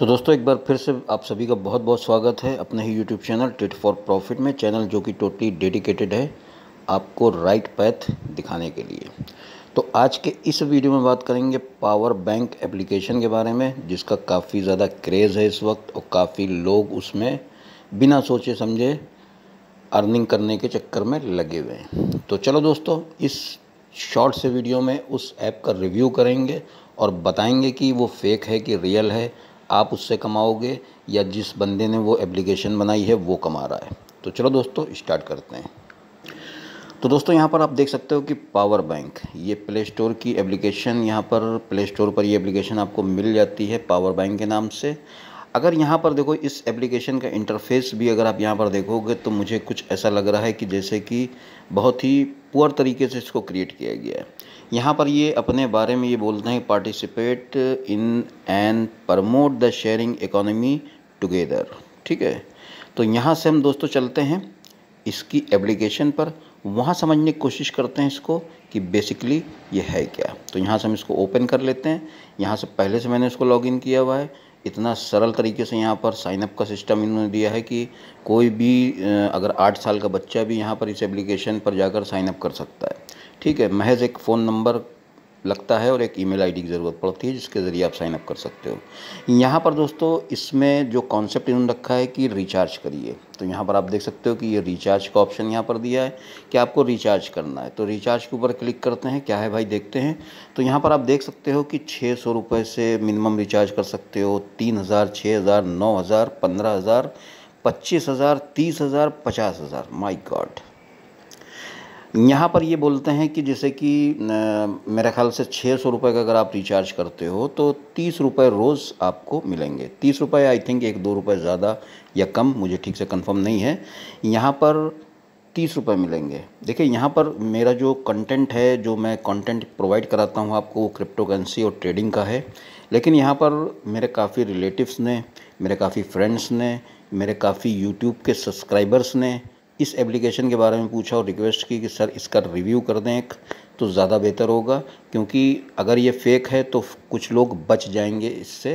तो दोस्तों एक बार फिर से आप सभी का बहुत बहुत स्वागत है अपने ही YouTube channel tit for profit में चैनल जो कि टोटली डेडिकेटेड है आपको राइट पैथ दिखाने के लिए तो आज के इस वीडियो में बात करेंगे पावर बैंक एप्लीकेशन के बारे में जिसका काफ़ी ज़्यादा क्रेज़ है इस वक्त और काफ़ी लोग उसमें बिना सोचे समझे अर्निंग करने के चक्कर में लगे हुए हैं तो चलो दोस्तों इस शॉर्ट से वीडियो में उस ऐप का रिव्यू करेंगे और बताएंगे कि वो फेक है कि रियल है आप उससे कमाओगे या जिस बंदे ने वो एप्लीकेशन बनाई है वो कमा रहा है तो चलो दोस्तों स्टार्ट करते हैं तो दोस्तों यहाँ पर आप देख सकते हो कि पावर बैंक ये प्ले स्टोर की एप्लीकेशन यहाँ पर प्ले स्टोर पर ये एप्लीकेशन आपको मिल जाती है पावर बैंक के नाम से अगर यहाँ पर देखो इस एप्लीकेशन का इंटरफेस भी अगर आप यहाँ पर देखोगे तो मुझे कुछ ऐसा लग रहा है कि जैसे कि बहुत ही पुअर तरीके से इसको क्रिएट किया गया है यहाँ पर ये अपने बारे में ये बोलते हैं participate in and promote the sharing economy together ठीक है तो यहाँ से हम दोस्तों चलते हैं इसकी एप्लीकेशन पर वहाँ समझने की कोशिश करते हैं इसको कि बेसिकली ये है क्या तो यहाँ से हम इसको ओपन कर लेते हैं यहाँ से पहले से मैंने इसको लॉगिन किया हुआ है इतना सरल तरीके से यहाँ पर साइनअप का सिस्टम इन्होंने दिया है कि कोई भी अगर आठ साल का बच्चा भी यहाँ पर इस एप्लीकेशन पर जाकर साइनअप कर सकता है ठीक है महज एक फ़ोन नंबर लगता है और एक ईमेल आईडी की ज़रूरत पड़ती है जिसके ज़रिए आप साइनअप कर सकते हो यहाँ पर दोस्तों इसमें जो कॉन्सेप्ट इन्होंने रखा है कि रिचार्ज करिए तो यहाँ पर आप देख सकते हो कि ये रिचार्ज का ऑप्शन यहाँ पर दिया है कि आपको रिचार्ज करना है तो रिचार्ज के ऊपर क्लिक करते हैं क्या है भाई देखते हैं तो यहाँ पर आप देख सकते हो कि छः सौ रुपये से मिनिमम रिचार्ज कर सकते हो तीन हज़ार छः हज़ार नौ हज़ार पंद्रह हज़ार पच्चीस हज़ार तीस हज़ार पचास हज़ार माई गॉड यहाँ पर ये बोलते हैं कि जैसे कि मेरे ख्याल से छः सौ रुपये का अगर आप रिचार्ज करते हो तो तीस रुपये रोज़ आपको मिलेंगे तीस रुपये आई थिंक एक दो रुपये ज़्यादा या कम मुझे ठीक से कंफर्म नहीं है यहाँ पर तीस रुपये मिलेंगे देखिए यहाँ पर मेरा जो कंटेंट है जो मैं कंटेंट प्रोवाइड कराता हूँ आपको वो क्रिप्टो करेंसी और ट्रेडिंग का है लेकिन यहाँ पर मेरे काफ़ी रिलेटिव्स ने मेरे काफ़ी फ्रेंड्स ने मेरे काफ़ी यूट्यूब के सब्सक्राइबर्स ने इस एप्लीकेशन के बारे में पूछा और रिक्वेस्ट की कि सर इसका रिव्यू कर दें एक तो ज़्यादा बेहतर होगा क्योंकि अगर ये फेक है तो कुछ लोग बच जाएंगे इससे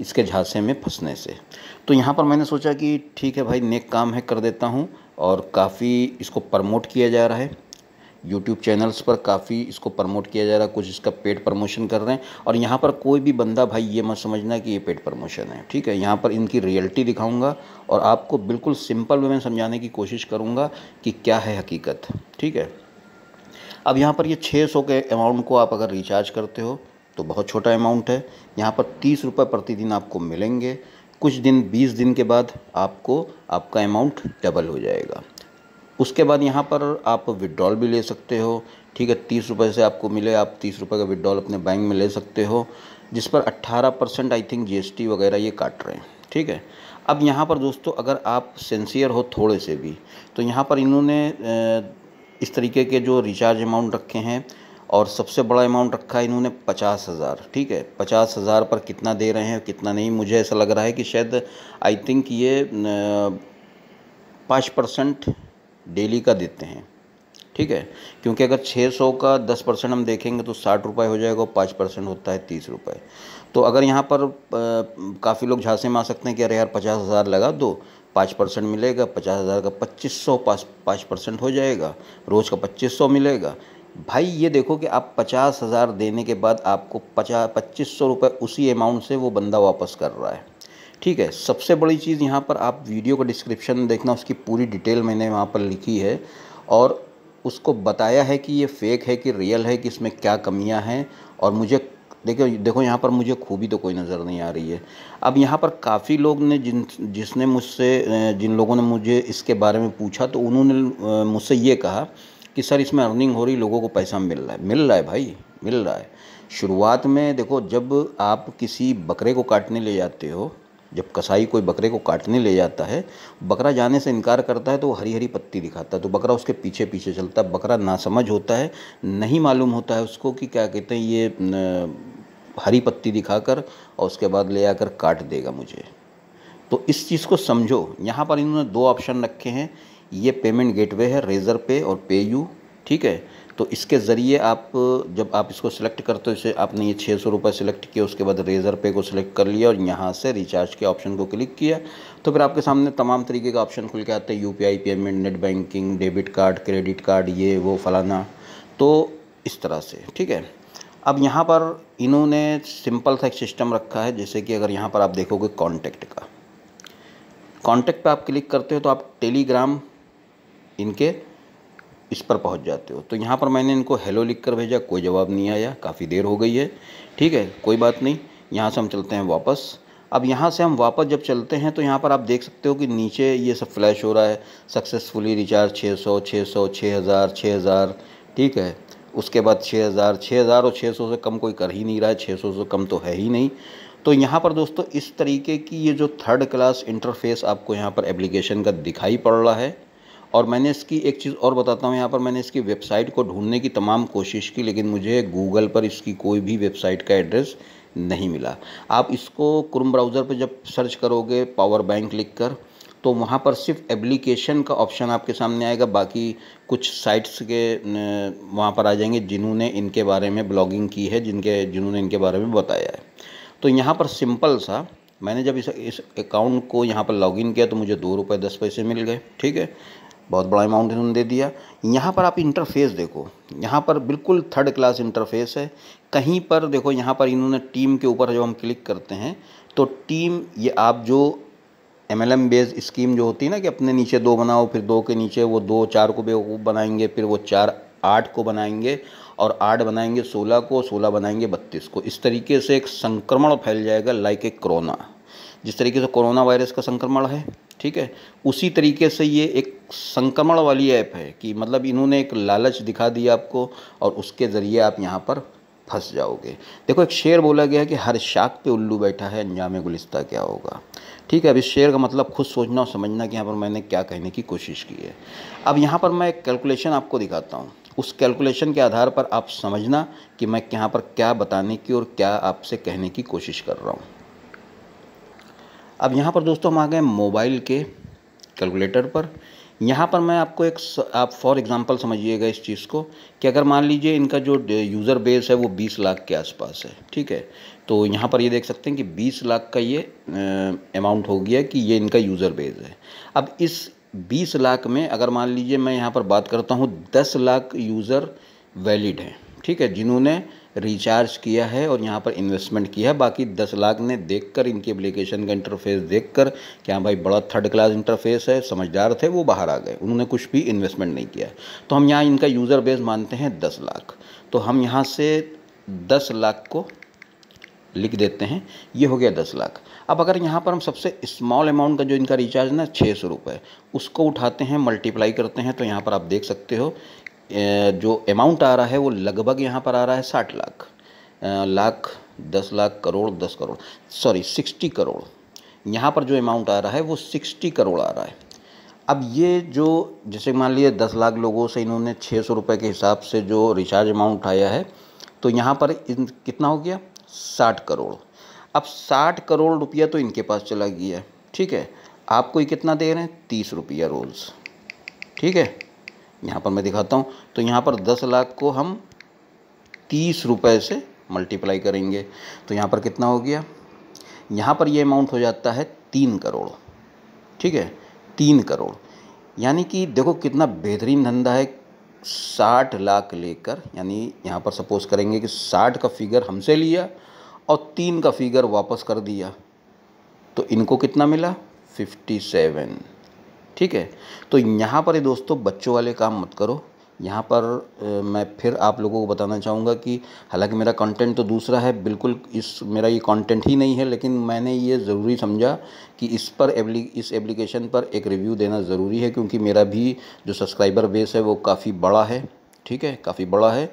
इसके झांसे में फंसने से तो यहाँ पर मैंने सोचा कि ठीक है भाई नेक काम है कर देता हूँ और काफ़ी इसको प्रमोट किया जा रहा है यूट्यूब चैनल्स पर काफ़ी इसको प्रमोट किया जा रहा है कुछ इसका पेड प्रमोशन कर रहे हैं और यहाँ पर कोई भी बंदा भाई ये मत समझना कि ये पेड प्रमोशन है ठीक है यहाँ पर इनकी रियलिटी दिखाऊँगा और आपको बिल्कुल सिंपल वे में समझाने की कोशिश करूँगा कि क्या है हकीकत ठीक है अब यहाँ पर ये छः सौ के अमाउंट को आप अगर रिचार्ज करते हो तो बहुत छोटा अमाउंट है यहाँ पर तीस रुपये प्रतिदिन आपको मिलेंगे कुछ दिन बीस दिन के बाद आपको आपका अमाउंट डबल हो जाएगा उसके बाद यहाँ पर आप विड्रॉल भी ले सकते हो ठीक है तीस रुपये से आपको मिले आप तीस रुपये का विड्रॉल अपने बैंक में ले सकते हो जिस पर अट्ठारह परसेंट आई थिंक जीएसटी वगैरह ये काट रहे हैं ठीक है अब यहाँ पर दोस्तों अगर आप सेंसियर हो थोड़े से भी तो यहाँ पर इन्होंने इस तरीके के जो रिचार्ज अमाउंट रखे हैं और सबसे बड़ा अमाउंट रखा है इन्होंने पचास हज़ार ठीक है पचास हज़ार पर कितना दे रहे हैं कितना नहीं मुझे ऐसा लग रहा है कि शायद आई थिंक ये पाँच परसेंट डेली का देते हैं ठीक है क्योंकि अगर 600 का 10 परसेंट हम देखेंगे तो साठ रुपये हो जाएगा और पाँच परसेंट होता है तीस रुपये तो अगर यहाँ पर काफ़ी लोग झांसे में आ सकते हैं कि अरे यार पचास हज़ार लगा दो पाँच परसेंट मिलेगा पचास हज़ार का पच्चीस सौ पाँच पाँच परसेंट हो जाएगा रोज़ का पच्चीस सौ मिलेगा भाई ये देखो कि आप पचास हज़ार देने के बाद आपको पचास पच्चीस सौ रुपये उसी अमाउंट से वो बंदा वापस कर रहा है ठीक है सबसे बड़ी चीज़ यहाँ पर आप वीडियो का डिस्क्रिप्शन देखना उसकी पूरी डिटेल मैंने वहाँ पर लिखी है और उसको बताया है कि ये फेक है कि रियल है कि इसमें क्या कमियाँ हैं और मुझे देखो देखो यहाँ पर मुझे खूबी तो कोई नज़र नहीं आ रही है अब यहाँ पर काफ़ी लोग ने जिन जिसने मुझसे जिन लोगों ने मुझे इसके बारे में पूछा तो उन्होंने मुझसे ये कहा कि सर इसमें अर्निंग हो रही लोगों को पैसा मिल रहा है मिल रहा है भाई मिल रहा है शुरुआत में देखो जब आप किसी बकरे को काटने ले जाते हो जब कसाई कोई बकरे को काटने ले जाता है बकरा जाने से इनकार करता है तो वो हरी हरी पत्ती दिखाता है तो बकरा उसके पीछे पीछे चलता है बकरा नासमझ होता है नहीं मालूम होता है उसको कि क्या कहते हैं ये हरी पत्ती दिखाकर और उसके बाद ले आकर काट देगा मुझे तो इस चीज़ को समझो यहाँ पर इन्होंने दो ऑप्शन रखे हैं ये पेमेंट गेटवे है रेज़र पे और पे यू ठीक है तो इसके ज़रिए आप जब आप इसको सिलेक्ट करते हो इसे आपने ये छः सौ रुपये सेलेक्ट किया उसके बाद रेज़र पे को सिलेक्ट कर लिया और यहाँ से रिचार्ज के ऑप्शन को क्लिक किया तो फिर आपके सामने तमाम तरीके का ऑप्शन खुल के आते हैं U payment net banking debit card credit card ये वो फलाना तो इस तरह से ठीक है अब यहाँ पर इन्होंने सिंपल सा एक सिस्टम रखा है जैसे कि अगर यहाँ पर आप देखोगे कॉन्टैक्ट का कॉन्टैक्ट पे आप क्लिक करते हो तो आप टेलीग्राम इनके इस पर पहुंच जाते हो तो यहाँ पर मैंने इनको हेलो लिख कर भेजा कोई जवाब नहीं आया काफ़ी देर हो गई है ठीक है कोई बात नहीं यहाँ से हम चलते हैं वापस अब यहाँ से हम वापस जब चलते हैं तो यहाँ पर आप देख सकते हो कि नीचे ये सब फ्लैश हो रहा है सक्सेसफुली रिचार्ज 600 600 6000 6000 ठीक है उसके बाद 6000 6000 और 600 से कम कोई कर ही नहीं रहा है छः से कम तो है ही नहीं तो यहाँ पर दोस्तों इस तरीके की ये जो थर्ड क्लास इंटरफेस आपको यहाँ पर एप्लीकेशन का दिखाई पड़ रहा है और मैंने इसकी एक चीज़ और बताता हूँ यहाँ पर मैंने इसकी वेबसाइट को ढूंढने की तमाम कोशिश की लेकिन मुझे गूगल पर इसकी कोई भी वेबसाइट का एड्रेस नहीं मिला आप इसको क्रम ब्राउज़र पर जब सर्च करोगे पावर बैंक लिख कर तो वहाँ पर सिर्फ एप्लीकेशन का ऑप्शन आपके सामने आएगा बाकी कुछ साइट्स के वहाँ पर आ जाएंगे जिन्होंने इनके बारे में ब्लॉगिंग की है जिनके जिन्होंने इनके बारे में बताया है तो यहाँ पर सिंपल सा मैंने जब इस इस अकाउंट को यहाँ पर लॉगिन किया तो मुझे दो रुपये दस पैसे मिल गए ठीक है बहुत बड़ा अमाउंट इन्होंने दे दिया यहाँ पर आप इंटरफेस देखो यहाँ पर बिल्कुल थर्ड क्लास इंटरफेस है कहीं पर देखो यहाँ पर इन्होंने टीम के ऊपर जब हम क्लिक करते हैं तो टीम ये आप जो M L M based scheme जो होती है ना कि अपने नीचे दो बनाओ फिर दो के नीचे वो दो चार को बेवकूफ़ बनाएंगे फिर वो चार आठ को बनाएंगे और आठ बनाएंगे सोलह को सोलह बनाएंगे बत्तीस को इस तरीके से एक संक्रमण फैल जाएगा लाइक ए कोरोना जिस तरीके से कोरोना वायरस का संक्रमण है ठीक है उसी तरीके से ये एक संक्रमण वाली ऐप है कि मतलब इन्होंने एक लालच दिखा दिया आपको और उसके ज़रिए आप यहाँ पर फंस जाओगे देखो एक शेर बोला गया कि हर शाख पे उल्लू बैठा है अंजाम गुलिस्ता क्या होगा ठीक है अब इस शेर का मतलब खुद सोचना और समझना कि यहाँ पर मैंने क्या कहने की कोशिश की है अब यहाँ पर मैं एक कैलकुलेशन आपको दिखाता हूँ उस कैलकुलेशन के आधार पर आप समझना कि मैं यहाँ पर क्या बताने की और क्या आपसे कहने की कोशिश कर रहा हूँ अब यहाँ पर दोस्तों हम आ गए मोबाइल के कैलकुलेटर पर यहाँ पर मैं आपको एक आप फॉर एग्ज़ाम्पल समझिएगा इस चीज़ को कि अगर मान लीजिए इनका जो यूज़र बेस है वो 20 लाख के आसपास है ठीक है तो यहाँ पर ये देख सकते हैं कि 20 लाख का ये अमाउंट हो गया कि ये इनका यूज़र बेस है अब इस 20 लाख में अगर मान लीजिए मैं यहाँ पर बात करता हूँ 10 लाख यूज़र वैलिड हैं ठीक है जिन्होंने रिचार्ज किया है और यहाँ पर इन्वेस्टमेंट किया है बाकी दस लाख ने देखकर इनकी एप्लीकेशन का इंटरफेस देखकर कि हाँ भाई बड़ा थर्ड क्लास इंटरफेस है समझदार थे वो बाहर आ गए उन्होंने कुछ भी इन्वेस्टमेंट नहीं किया तो हम यहाँ इनका यूज़र बेस मानते हैं दस लाख तो हम यहाँ से दस लाख को लिख देते हैं ये हो गया दस लाख अब अगर यहाँ पर हम सबसे स्मॉल अमाउंट का जो इनका रिचार्ज ना छः सौ रुपये उसको उठाते हैं मल्टीप्लाई करते हैं तो यहाँ पर आप देख सकते हो जो अमाउंट आ रहा है वो लगभग यहाँ पर आ रहा है साठ लाख लाख दस लाख करोड़ दस करोड़ सॉरी सिक्सटी करोड़ यहाँ पर जो अमाउंट आ रहा है वो सिक्सटी करोड़ आ रहा है अब ये जो जैसे मान लीजिए दस लाख लोगों से इन्होंने छः सौ रुपये के हिसाब से जो रिचार्ज अमाउंट उठाया है तो यहाँ पर इन कितना हो गया साठ करोड़ अब साठ करोड़ रुपया तो इनके पास चला गया ठीक है आपको ये कितना दे रहे हैं तीस रुपया रोज़ ठीक है यहाँ पर मैं दिखाता हूँ तो यहाँ पर दस लाख को हम तीस रुपये से मल्टीप्लाई करेंगे तो यहाँ पर कितना हो गया यहाँ पर ये अमाउंट हो जाता है तीन करोड़ ठीक है तीन करोड़ यानी कि देखो कितना बेहतरीन धंधा है साठ लाख लेकर यानी यहाँ पर सपोज करेंगे कि साठ का फिगर हमसे लिया और तीन का फिगर वापस कर दिया तो इनको कितना मिला फिफ्टी सेवन ठीक है तो यहाँ पर ही दोस्तों बच्चों वाले काम मत करो यहाँ पर मैं फिर आप लोगों को बताना चाहूँगा कि हालांकि मेरा कंटेंट तो दूसरा है बिल्कुल इस मेरा ये कंटेंट ही नहीं है लेकिन मैंने ये ज़रूरी समझा कि इस पर एप्ली इस एप्लीकेशन पर एक रिव्यू देना ज़रूरी है क्योंकि मेरा भी जो सब्सक्राइबर बेस है वो काफ़ी बड़ा है ठीक है काफ़ी बड़ा है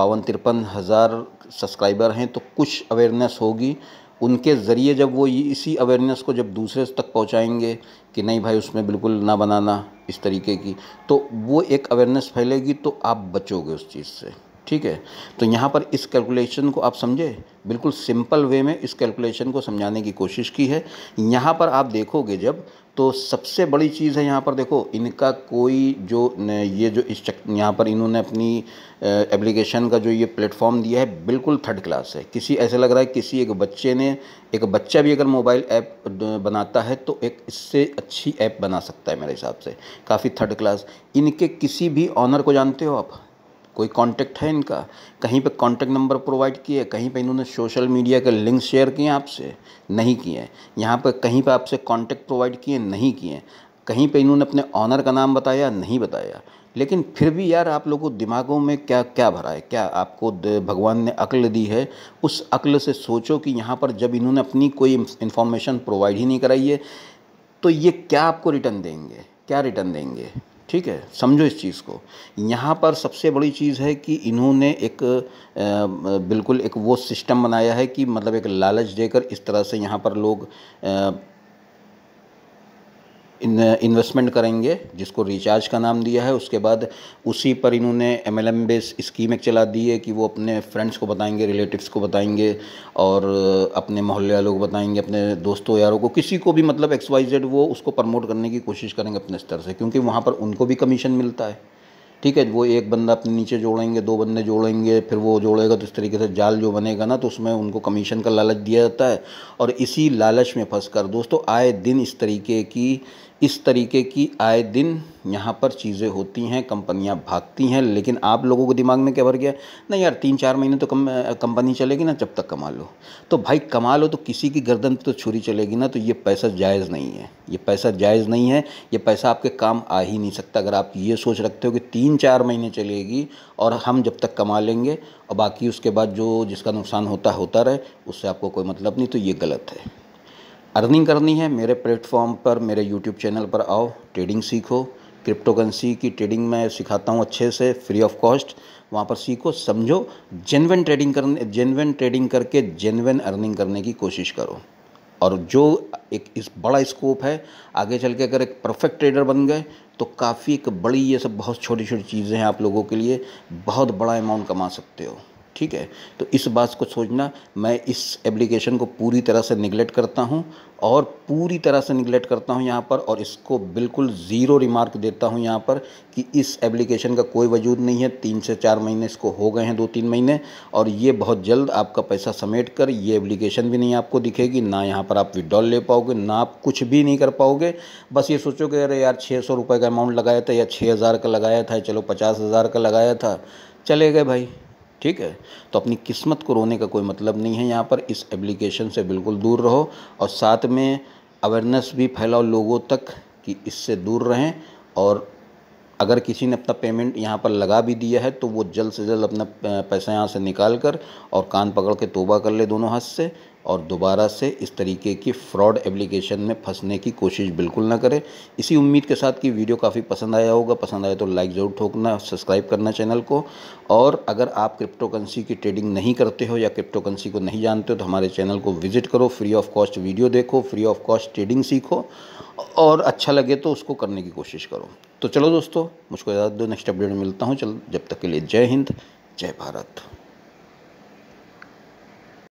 बावन तिरपन हज़ार सब्सक्राइबर हैं तो कुछ अवेयरनेस होगी उनके ज़रिए जब वो इसी अवेयरनेस को जब दूसरे तक पहुंचाएंगे कि नहीं भाई उसमें बिल्कुल ना बनाना इस तरीके की तो वो एक अवेयरनेस फैलेगी तो आप बचोगे उस चीज़ से ठीक है तो यहाँ पर इस कैलकुलेशन को आप समझे बिल्कुल सिंपल वे में इस कैलकुलेशन को समझाने की कोशिश की है यहाँ पर आप देखोगे जब तो सबसे बड़ी चीज़ है यहाँ पर देखो इनका कोई जो ये जो इस यहाँ पर इन्होंने अपनी एप्लीकेशन का जो ये प्लेटफॉर्म दिया है बिल्कुल थर्ड क्लास है किसी ऐसे लग रहा है किसी एक बच्चे ने एक बच्चा भी अगर मोबाइल ऐप बनाता है तो एक इससे अच्छी ऐप बना सकता है मेरे हिसाब से काफ़ी थर्ड क्लास इनके किसी भी ऑनर को जानते हो आप कोई कांटेक्ट है इनका कहीं पे कांटेक्ट नंबर प्रोवाइड किए कहीं पे इन्होंने सोशल मीडिया के लिंक शेयर किए आपसे नहीं किए यहाँ पर कहीं पे आपसे कांटेक्ट प्रोवाइड किए नहीं किए कहीं पे इन्होंने अपने ऑनर का नाम बताया नहीं बताया लेकिन फिर भी यार आप लोगों दिमागों में क्या क्या भरा है क्या आपको भगवान ने अक्ल दी है उस अक्ल से सोचो कि यहाँ पर जब इन्होंने अपनी कोई इन्फॉर्मेशन प्रोवाइड ही नहीं कराई है तो ये क्या आपको रिटर्न देंगे क्या रिटर्न देंगे ठीक है समझो इस चीज़ को यहाँ पर सबसे बड़ी चीज़ है कि इन्होंने एक बिल्कुल एक वो सिस्टम बनाया है कि मतलब एक लालच देकर इस तरह से यहाँ पर लोग इन इन्वेस्टमेंट करेंगे जिसको रिचार्ज का नाम दिया है उसके बाद उसी पर इन्होंने M L M base scheme एक चला दी है कि वो अपने फ्रेंड्स को बताएंगे रिलेटिव्स को बताएंगे और अपने मोहल्ले वालों को बताएंगे अपने दोस्तों यारों को किसी को भी मतलब एक्स वाई जेड वो उसको प्रमोट करने की कोशिश करेंगे अपने स्तर से क्योंकि वहाँ पर उनको भी कमीशन मिलता है ठीक है वो एक बंदा अपने नीचे जोड़ेंगे दो बंदे जोड़ेंगे फिर वो जोड़ेगा तो इस तरीके से जाल जो बनेगा ना तो उसमें उनको कमीशन का लालच दिया जाता है और इसी लालच में फंस कर दोस्तों आए दिन इस तरीके की इस तरीके की आए दिन यहाँ पर चीज़ें होती हैं कंपनियाँ भागती हैं लेकिन आप लोगों के दिमाग में क्या भर गया नहीं यार तीन चार महीने तो कम कंपनी चलेगी ना जब तक कमा लो तो भाई कमा लो तो किसी की गर्दन तो छुरी चलेगी ना तो ये पैसा जायज़ नहीं है ये पैसा जायज़ नहीं है ये पैसा आपके काम आ ही नहीं सकता अगर आप ये सोच रखते हो कि तीन चार महीने चलेगी और हम जब तक कमा लेंगे और बाकी उसके बाद जो जिसका नुकसान होता होता रहे उससे आपको कोई मतलब नहीं तो ये गलत है अर्निंग करनी है मेरे प्लेटफॉर्म पर मेरे यूट्यूब चैनल पर आओ ट्रेडिंग सीखो क्रिप्टोकरेंसी की ट्रेडिंग मैं सिखाता हूँ अच्छे से फ्री ऑफ कॉस्ट वहाँ पर सीखो समझो जेनवन ट्रेडिंग करने जेनवन ट्रेडिंग करके जेनवन अर्निंग करने की कोशिश करो और जो एक इस बड़ा स्कोप है आगे चल के अगर एक परफेक्ट ट्रेडर बन गए तो काफ़ी एक बड़ी ये सब बहुत छोटी छोटी चीज़ें हैं आप लोगों के लिए बहुत बड़ा अमाउंट कमा सकते हो ठीक है तो इस बात को सोचना मैं इस एप्लीकेशन को पूरी तरह से निगलेक्ट करता हूँ और पूरी तरह से निगलेक्ट करता हूँ यहाँ पर और इसको बिल्कुल ज़ीरो रिमार्क देता हूँ यहाँ पर कि इस एप्लीकेशन का कोई वजूद नहीं है तीन से चार महीने इसको हो गए हैं दो तीन महीने और ये बहुत जल्द आपका पैसा समेट कर ये एप्लीकेशन भी नहीं आपको दिखेगी ना यहाँ पर आप विड्रॉल ले पाओगे ना आप कुछ भी नहीं कर पाओगे बस ये सोचोगे अरे यार छः सौ रुपये का अमाउंट लगाया था या छः हज़ार का लगाया था चलो पचास हज़ार का लगाया था चले गए भाई ठीक है तो अपनी किस्मत को रोने का कोई मतलब नहीं है यहाँ पर इस एप्लीकेशन से बिल्कुल दूर रहो और साथ में अवेयरनेस भी फैलाओ लोगों तक कि इससे दूर रहें और अगर किसी ने अपना पेमेंट यहाँ पर लगा भी दिया है तो वो जल्द से जल्द अपना पैसा यहाँ से निकाल कर और कान पकड़ के तोबा कर ले दोनों हाथ से और दोबारा से इस तरीके की फ़्रॉड एप्लीकेशन में फंसने की कोशिश बिल्कुल ना करें इसी उम्मीद के साथ कि वीडियो काफ़ी पसंद आया होगा पसंद आया तो लाइक ज़रूर ठोकना सब्सक्राइब करना चैनल को और अगर आप क्रिप्टो करेंसी की ट्रेडिंग नहीं करते हो या क्रिप्टो करेंसी को नहीं जानते हो तो हमारे चैनल को विजिट करो फ्री ऑफ कॉस्ट वीडियो देखो फ्री ऑफ कॉस्ट ट्रेडिंग सीखो और अच्छा लगे तो उसको करने की कोशिश करो तो चलो दोस्तों मुझको याद दो नेक्स्ट अपडेट मिलता हूँ चल जब तक के लिए जय हिंद जय भारत